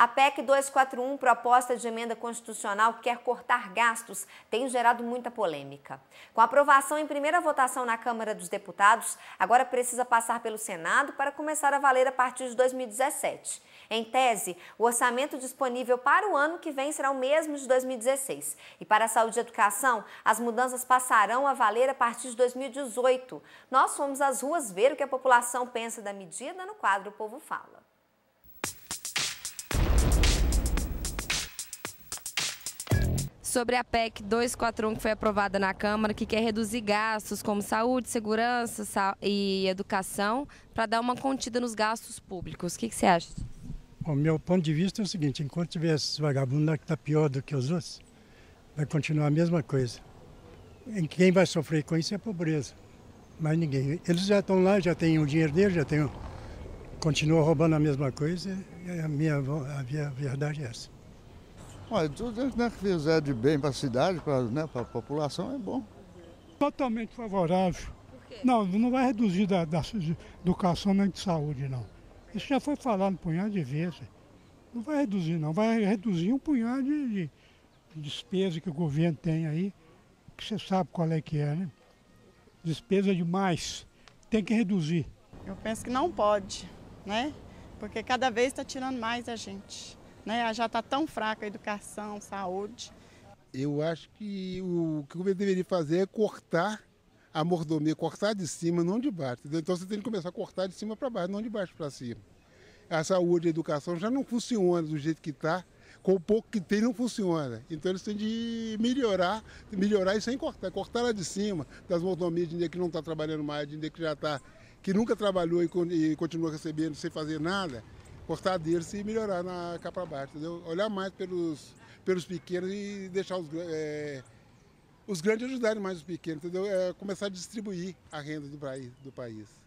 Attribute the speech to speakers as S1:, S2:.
S1: A PEC 241, proposta de emenda constitucional que quer cortar gastos, tem gerado muita polêmica. Com a aprovação em primeira votação na Câmara dos Deputados, agora precisa passar pelo Senado para começar a valer a partir de 2017. Em tese, o orçamento disponível para o ano que vem será o mesmo de 2016. E para a saúde e educação, as mudanças passarão a valer a partir de 2018. Nós fomos às ruas ver o que a população pensa da medida no quadro O Povo Fala. sobre a PEC 241 que foi aprovada na Câmara, que quer reduzir gastos como saúde, segurança e educação para dar uma contida nos gastos públicos. O que, que você acha?
S2: O meu ponto de vista é o seguinte, enquanto tiver esses vagabundos que está pior do que os outros, vai continuar a mesma coisa. Quem vai sofrer com isso é a pobreza, mas ninguém. Eles já estão lá, já têm o dinheiro deles, já têm... Continua roubando a mesma coisa, e a minha, a minha verdade é essa. Olha, tudo né, que fizer é de bem para a cidade, para né, a população, é bom. Totalmente favorável. Não, não vai reduzir da, da educação nem de saúde, não. Isso já foi falado um punhado de vezes. Não vai reduzir, não. Vai reduzir um punhado de, de despesa que o governo tem aí, que você sabe qual é que é, né? Despesa demais. Tem que reduzir. Eu penso que não pode, né? Porque cada vez está tirando mais a gente. Né? Já está tão fraca a educação, saúde.
S3: Eu acho que o que o governo deveria fazer é cortar a mordomia, cortar de cima, não de baixo. Entendeu? Então você tem que começar a cortar de cima para baixo, não de baixo para cima. A saúde e a educação já não funciona do jeito que está, com o pouco que tem não funciona. Então eles têm de melhorar, melhorar e sem cortar. Cortar lá de cima, das mordomias de dinheiro que não está trabalhando mais, de dinheiro que já está, que nunca trabalhou e continua recebendo sem fazer nada cortar deles e melhorar na capa baixa, entendeu? Olhar mais pelos, pelos pequenos e deixar os, é, os grandes ajudarem mais os pequenos, entendeu? É, começar a distribuir a renda do, do país.